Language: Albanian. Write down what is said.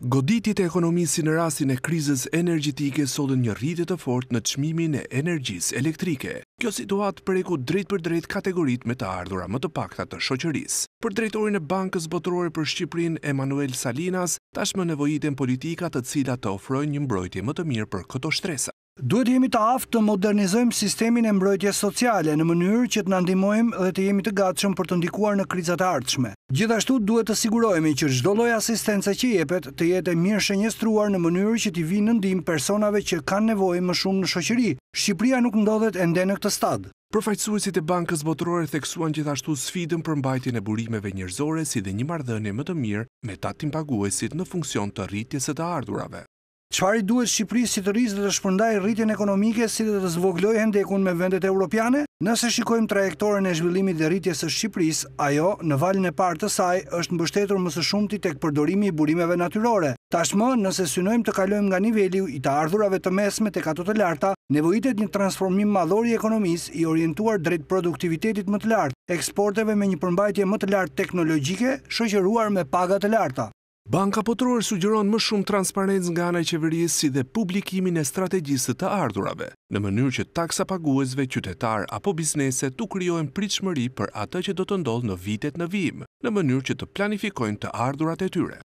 Goditit e ekonomisë si në rastin e krizës energjitike sotën një rritet të fort në qmimin e energjis elektrike. Kjo situat preku drejt për drejt kategorit me të ardhura më të pakta të shoqëris. Për drejtorin e Bankës Botërore për Shqiprin, Emanuel Salinas, tashme nevojitin politikat të cilat të ofrojnë një mbrojtje më të mirë për këto shtresa. Duhet jemi të aftë të modernizojmë sistemin e mbrojtje sociale në mënyrë që të nëndimojmë dhe të jemi të gatshëm për të ndikuar në krizat e ardhshme. Gjithashtu duhet të sigurohemi që gjdoloj asistenca që jepet të jetë e mirë shenjestruar në mënyrë që t'i vinë nëndim personave që kanë nevojë më shumë në shoqëri. Shqipria nuk ndodhet e ndenë këtë stadë. Përfajtësuesit e bankës botërore theksuan gjithashtu sfidën për mbajtjën e burimeve njërzore si dhe një mardhënje më të mirë me tatim paguesit në funksion të rritjes e të ardhurave. Qfar i duhet Shqipëri si të rrisë dhe të shpërndaj rritjen ekonomike si dhe të zvogloj hendekun me vendet europiane? Nëse shikojmë trajektoren e zhvillimit dhe rritjes e Shqipëris, ajo, në valin e partë të saj, është mbështetur mësë shumëti të këpërdorimi i burimeve natyrore. Tashmë, nëse synojmë të kalojmë nga nivelju i të ardhurave të mesme të katot të larta, nevojitet një transformim madhori ekonomis i orientuar drejt produktivitetit më të lartë, eksporteve me një përmbajtje më të lartë teknologjike, shëgjeruar me pagat të larta. Banka potruar sugjeron më shumë transparentës nga anaj qeverisë si dhe publikimin e strategjisë të ardurave, në mënyrë që taksa paguesve, qytetar apo biznese të kryojnë pritshmëri për atë që do të ndodhë në vitet në vijim, në mënyrë që të planifikojnë të ardurat e tyre.